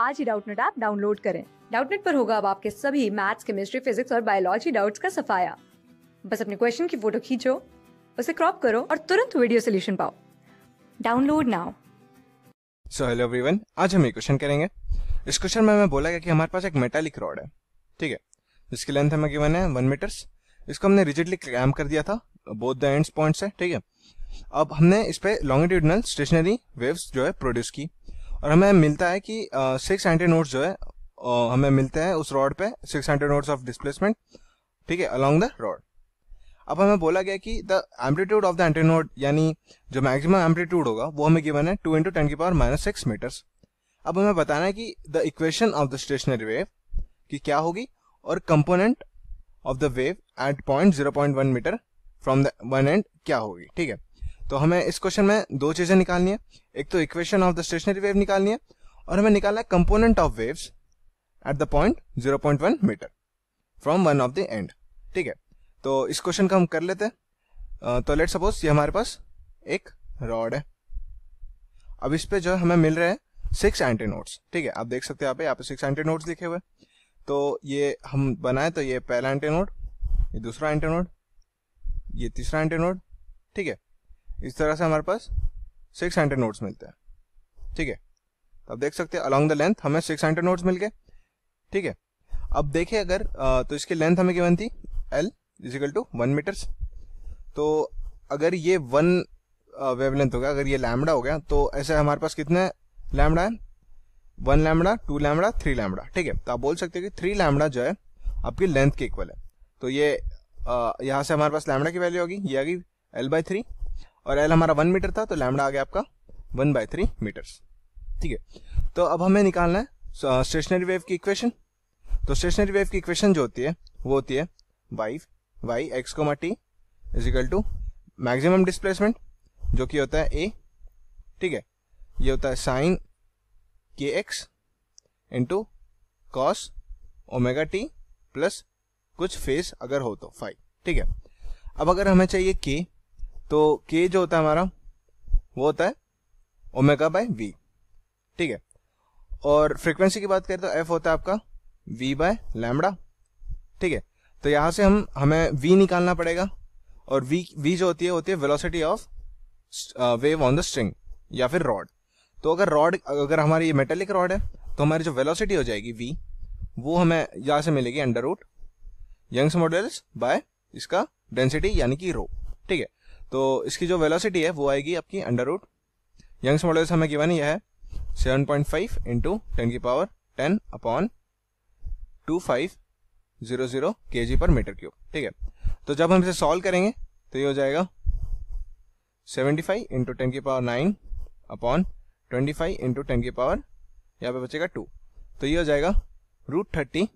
आज ही Doubtnut app download करें डाउटनेट पर होगा अब आपके सभी मैथ्स केमिस्ट्री फिजिक्स और बायोलॉजी डाउट्स का सफाया बस अपने क्वेश्चन की फोटो खींचो उसे क्रॉप करो और तुरंत वीडियो सोल्यूशन पाओ download now so hello everyone आज हम ये क्वेश्चन करेंगे इस क्वेश्चन में हमें बोला गया कि हमारे पास एक मेटालिक रॉड है ठीक है जिसकी लेंथ हमें गिवन है वन मीटर्स इसको हमने रिजिडली क्लैम कर दिया था बोथ द एंड्स पॉइंट से ठीक है अब हमने इस पर लॉन्गिट्यूडनल स्टेशनरी वेव्स जो है प्रोड्यूस की और हमें मिलता है कि सिक्स हंड्रेड नोट्स जो है uh, हमें मिलते हैं उस रॉड पे six hundred nodes of displacement ठीक है अलॉन्ग द रॉड अब हमें बोला गया कि the amplitude of the antinode यानी जो मैक्सिमम एम्पलीट्यूड होगा वो हमें गिवन है टू इंटू टेन की पावर माइनस सिक्स मीटर्स अब हमें बताना है कि the equation of the stationary wave कि क्या होगी और component of the wave at point zero point one metre from the one end क्या होगी ठीक है तो हमें इस क्वेश्चन में दो चीज़ें निकालनी है एक तो equation of the stationary wave निकालनी है और हमें निकालना है component of waves at the point 0.1 metre from one of the end ठीक है तो इस क्वेश्चन का हम कर लेते हैं तो लेट सपोज ये हमारे पास एक रॉड है अब इस पे जो है हमें मिल रहे हैं सिक्स एंटी नोट्स ठीक है आप देख सकते हैं यहाँ पे सिक्स एंटी नोट्स लिखे हुए तो ये हम बनाए तो ये पहला एंटी नोट ये दूसरा एंटी नोड ये तीसरा एंटी नोट ठीक है इस तरह से हमारे पास सिक्स हंड्रेड नोट्स मिलते हैं ठीक है तो आप देख सकते हैं अलॉन्ग द लेंथ हमें सिक्स हंड्रेड नोट्स मिल गए ठीक है अब देखें अगर तो इसकी लेंथ हमें क्या थी L equal to one metres तो अगर ये वन लेंथ हो गया अगर ये लैमडा हो गया तो ऐसे हमारे पास कितने लैमडा है one lambda two lambda three lambda ठीक है तो आप बोल सकते हो कि थ्री लैमडा जो है आपकी लेंथ के इक्वल है तो ये यहाँ से हमारे पास लैमडा की वैल्यू होगी ये आ गई एल बाई थ्री और एल हमारा वन मीटर था तो लैमडा आ गया आपका वन बाय थ्री मीटर्स ठीक है तो अब हमें निकालना है स्टेशनरी वेव uh, की इक्वेशन तो स्टेशनरी वेव की इक्वेशन जो होती है वो होती है Y Y X comma T equal to maximum displacement जो कि होता है ए ठीक है ये होता है साइन के X into cos omega T plus कुछ फेस अगर हो तो फाइव ठीक है अब अगर हमें चाहिए के तो के जो होता है हमारा वो होता है ओमेगा बाय वी ठीक है और फ्रीक्वेंसी की बात करें तो एफ होता है आपका वी बाय लैमडा ठीक है तो यहां से हम हमें वी निकालना पड़ेगा और वी वी जो होती है होती है velocity of wave on the string या फिर रॉड तो अगर रॉड अगर हमारी ये मेटेलिक रॉड है तो हमारी जो वेलोसिटी हो जाएगी वी वो हमें यहाँ से मिलेगी under root Young's modulus by इसका डेंसिटी यानी कि रो ठीक है तो इसकी जो वेलोसिटी है वो आएगी आपकी अंडर रूट यंग्स मॉडल्स हमें गिवन यह है seven point five into ten की power ten upon two five zero zero K G पर मीटर क्यूब ठीक है तो जब हम इसे सॉल्व करेंगे तो ये हो जाएगा सेवेंटी फाइव इंटू टेन की power nine upon twenty five into ten की पावर यहाँ पे बचेगा टू तो ये हो जाएगा रूट थर्टी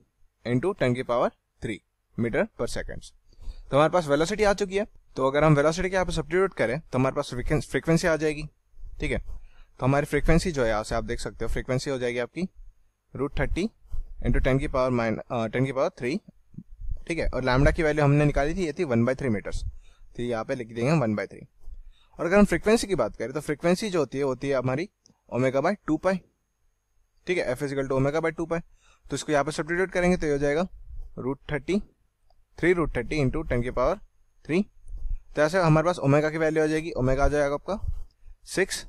इंटू टेन की power three metre per second तो हमारे पास वेलोसिटी आ चुकी है तो अगर हम वेलोसिटी के यहाँ पर सब्सिट्यूट करें तो हमारे पास फ्रिक्वेंसी आ जाएगी ठीक है तो हमारी फ्रिक्वेंसी जो है यहाँ से आप देख सकते हो फ्रिक्वेंसी हो जाएगी आपकी रूट थर्टी इंटू टेन की पावर माइन टेन की पावर थ्री ठीक है और लैमडा की वैल्यू हमने निकाली थी ये थी वन बाई थ्री मीटर्स तो यहाँ पे लिख देंगे हम वन बाई थ्री और अगर हम फ्रीक्वेंसी की बात करें तो फ्रिक्वेंसी जो होती है होती है हमारी ओमेगा बाय टू पाई ठीक है F equal to omega by two pi तो इसको यहाँ पे सब्टीट्यूट करेंगे तो ये हो जाएगा root thirty three root thirty into ten की पावर थ्री तो ऐसे हमारे पास ओमेगा की वैल्यू आ जाएगी ओमेगा आ जाएगा आपका six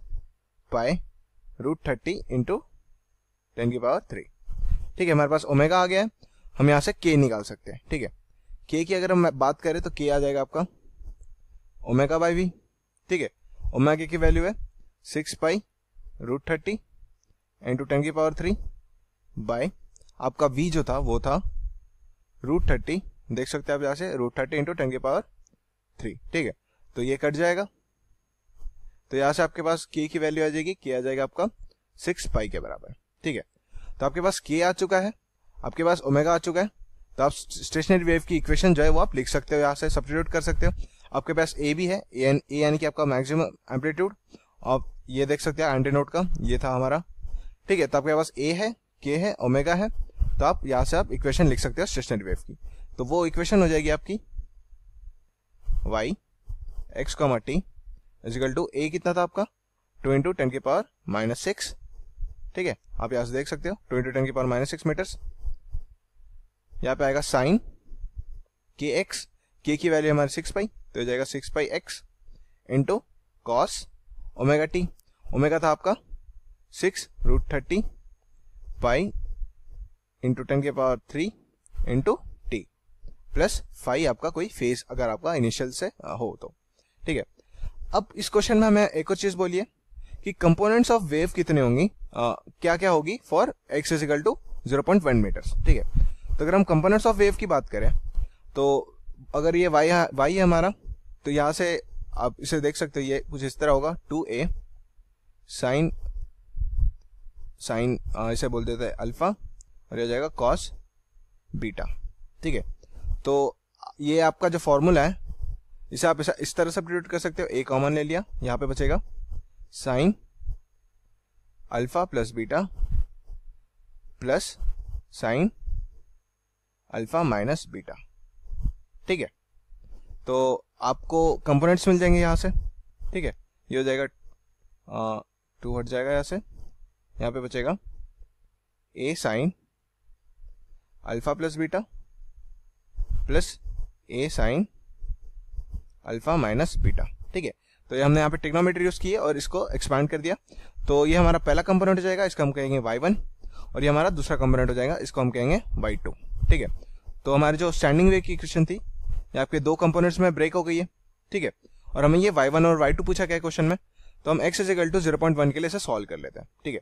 pi root thirty into ten की पावर थ्री ठीक है हमारे पास ओमेगा आ गया है हम यहाँ से के निकाल सकते हैं ठीक है के की अगर हम बात करें तो के आ जाएगा आपका ओमेगा बाई वी ठीक है ओमेगा की वैल्यू है six pi root thirty into ten की पावर थ्री बाय आपका वी जो था वो था रूट थर्टी देख सकते हैं आप यहाँ से रूट थर्टी इंटू टेन की पावर थ्री ठीक है तो ये कट जाएगा तो यहां से आपके पास के की वैल्यू आ जाएगी के आ जाएगा आपका सिक्स पाई के बराबर ठीक है तो आपके पास के आ चुका है आपके पास ओमेगा आ चुका है तो आप स्टेशनरी वेव की इक्वेशन जो है वो आप लिख सकते हो यहाँ से सब्सिट्यूट कर सकते हो आपके पास ए भी है ए यानी कि आपका मैक्सिमम एम्पलीट्यूड आप ये देख सकते हैं नोट का ये था हमारा ठीक है तो आपके पास ए है के है ओमेगा है तो आप यहाँ से आप इक्वेशन लिख सकते हो स्टेशनरी वेव की तो वो इक्वेशन हो जाएगी आपकी Y X comma T equal to A कितना था आपका टू इंटू टेन के पावर माइनस सिक्स ठीक है आप यहां से देख सकते हो टू इंटू टेन के पावर माइनस सिक्स मीटर्स यहाँ पे आएगा साइन के एक्स के की वैल्यू हमारे सिक्स पाई तो हो जाएगा six pi X into cos omega T omega था आपका six root thirty pi into ten के power three into plus five आपका कोई फेज अगर आपका इनिशियल से हो तो ठीक है अब इस क्वेश्चन में हमें एक और चीज़ बोलिए कि कंपोनेंट्स ऑफ वेव कितने होंगी आ, क्या क्या होगी for X is equal to zero point one metres ठीक है तो अगर हम कंपोनेंट्स ऑफ वेव की बात करें तो अगर ये वाई वाई है हमारा तो यहाँ से आप इसे देख सकते हो ये कुछ इस तरह होगा टू ए साइन साइन इसे बोल देते हैं अल्फा और यह जाएगा कॉस बीटा ठीक है तो ये आपका जो फॉर्मूला है इसे आप इस तरह सब्सिट्यूट कर सकते हो ए कॉमन ले लिया यहाँ पे बचेगा sine alpha plus beta plus sine alpha minus beta ठीक है तो आपको कंपोनेंट्स मिल जाएंगे यहाँ से ठीक है ये हो जाएगा टू हट जाएगा यहाँ से यहाँ पे बचेगा A sine alpha plus beta plus A sine alpha minus beta ठीक है तो ये हमने यहाँ पे टेक्नोमीटर यूज़ किया और इसको एक्सपांड कर दिया तो ये हमारा पहला कंपोनेंट हो जाएगा इसको हम कहेंगे वाई वन और ये हमारा दूसरा कंपोनेंट हो जाएगा इसको हम कहेंगे वाई टू ठीक है तो हमारे जो स्टैंडिंग वेव की क्वेश्चन थी ये आपके दो कंपोनेंट्स में ब्रेक हो गई है ठीक है और हमें ये वाई वन और वाई टू पूछा गया क्वेश्चन में तो हम x is equal to zero point one के लिए इसे सॉल्व कर लेते हैं ठीक है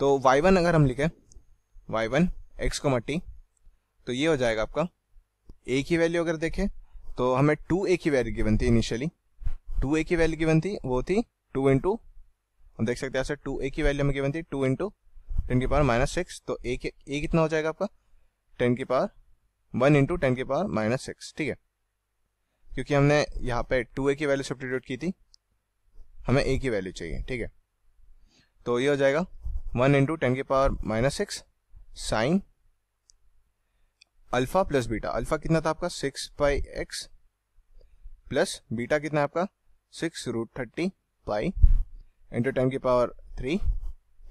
तो वाई वन अगर हम लिखे वाई वन एक्स को मट्टी तो ये हो जाएगा आपका ए की वैल्यू अगर देखें तो हमें टू ए की वैल्यू गिवन थी इनिशियली टू ए की वैल्यू गिवन थी वो थी टू इंटू हम देख सकते हैं ऐसे टू ए की वैल्यू हमें गिवन थी टू इंटू टेन की पावर माइनस सिक्स तो ए के ए कितना हो जाएगा आपका टेन की पावर वन इंटू टेन की पावर माइनस सिक्स ठीक है क्योंकि हमने यहाँ पे टू ए की वैल्यू सब्टीट्यूट की थी हमें ए की वैल्यू चाहिए ठीक है तो ये हो जाएगा वन इंटू टेन की power minus six sine alpha plus beta alpha कितना था आपका six pi x plus beta कितना आपका six root thirty pi into ten की power three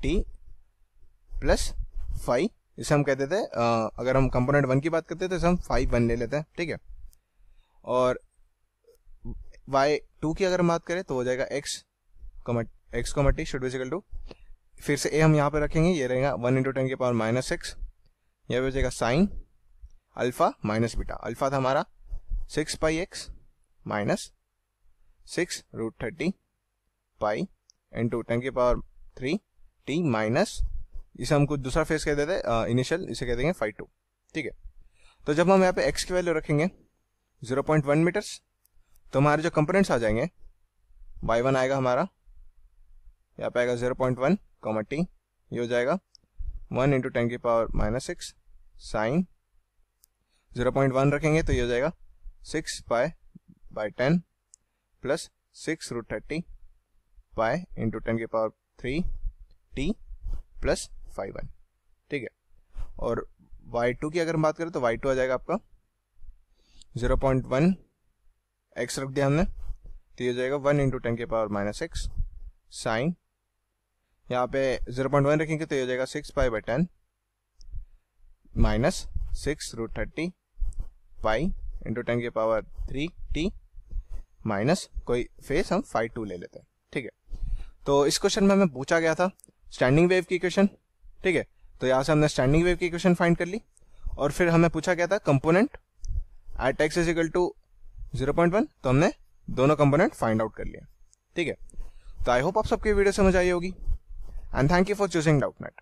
t plus five इसे हम कहते थे अगर हम कंपोनेंट वन की बात करते थे तो हम फाइव वन ले लेते हैं ठीक है और वाई टू की अगर हम बात करें तो हो जाएगा x comma t x comma t t should basically to फिर से ए हम यहाँ पर रखेंगे ये रहेगा वन इंटू टेन के पावर माइनस एक्स यह हो जाएगा sine alpha minus beta alpha था हमारा six pi x minus six root thirty pi into ten की पावर थ्री टी माइनस इसे हम कुछ दूसरा फेस कह देते हैं इनिशियल इसे कह देंगे फाइव टू ठीक है तो जब हम यहाँ पे एक्स की वैल्यू रखेंगे जीरो पॉइंट वन मीटर्स तो हमारे जो कंपोनेंट्स आ जाएंगे बाई वन आएगा हमारा यहाँ पे आएगा zero point one comma t ये हो जाएगा वन इंटू टेन की power minus six sine zero point one रखेंगे तो ये हो जाएगा six pi by ten plus six root thirty pi into ten के power three t plus five one ठीक है और वाई टू की अगर बात करें तो वाई टू आ जाएगा आपका जीरो पॉइंट वन एक्स रख दिया हमने तो ये हो जाएगा वन इंटू टेन के पावर माइनस एक्स साइन यहाँ पे जीरो पॉइंट वन रखेंगे तो ये हो जाएगा six pi by ten minus six root thirty pi into ten के पावर थ्री टी माइनस कोई फेस हम फाइव टू ले लेते हैं ठीक है तो इस क्वेश्चन में हमें पूछा गया था स्टैंडिंग वेव की क्वेश्चन ठीक है तो यहाँ से हमने स्टैंडिंग वेव की क्वेश्चन फाइंड कर ली और फिर हमें पूछा गया था component at x is equal to zero point one तो हमने दोनों कंपोनेंट फाइंड आउट कर लिया ठीक है तो आई होप आप सबकी वीडियो समझ आई होगी and thank you for choosing doubt net